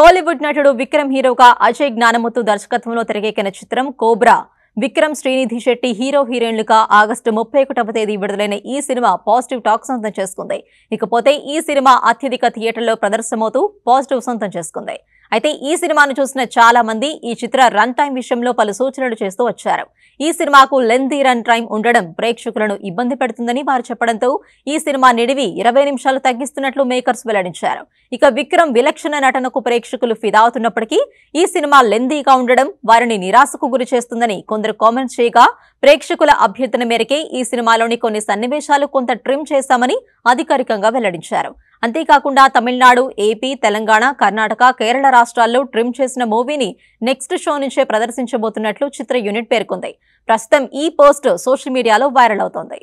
కోలీవుడ్ నటుడు విక్రమ్ హీరోగా అజయ్ జ్ఞానముత్తు దర్శకత్వంలో తెరకెక్కిన చిత్రం కోబ్రా విక్రమ్ శ్రీనిధి శెట్టి హీరో హీరోయిన్లుగా ఆగస్టు ముప్పై ఒకటవ తేదీ విడుదలైన ఈ సినిమా పాజిటివ్ టాక్ సొంతం చేసుకుంది ఇకపోతే ఈ సినిమా అత్యధిక థియేటర్లో ప్రదర్శనమవుతూ పాజిటివ్ సొంతం చేసుకుంది అయితే ఈ సినిమాను చూసిన చాలా మంది ఈ చిత్ర రన్ టైం విషయంలో పలు సూచనలు చేస్తూ వచ్చారు ఈ సినిమాకు లెంతీ రన్ టైం ఉండడం ప్రేక్షకులను ఇబ్బంది పెడుతుందని వారు చెప్పడంతో ఈ సినిమా నిడివి ఇరవై నిమిషాలు తగ్గిస్తున్నట్లు మేకర్స్ వెల్లడించారు ఇక విక్రమ్ విలక్షణ నటనకు ప్రేక్షకులు ఫిదా అవుతున్నప్పటికీ ఈ సినిమా లెందీగా ఉండడం వారిని నిరాశకు గురి చేస్తుందని కొందరు కామెంట్స్ చేయగా ప్రేక్షకుల అభ్యర్థన మేరకే ఈ సినిమాలోని కొన్ని సన్నివేశాలు కొంత ట్రిమ్ చేశామని అధికారికంగా వెల్లడించారు అంతేకాకుండా తమిళనాడు ఏపీ తెలంగాణ కర్ణాటక కేరళ రాష్ట్రాల్లో ట్రిమ్ చేసిన మూవీని నెక్స్ట్ షో నుంచే ప్రదర్శించబోతున్నట్లు చిత్ర యూనిట్ పేర్కొంది ప్రస్తుతం ఈ పోస్ట్ సోషల్ మీడియాలో వైరల్ అవుతోంది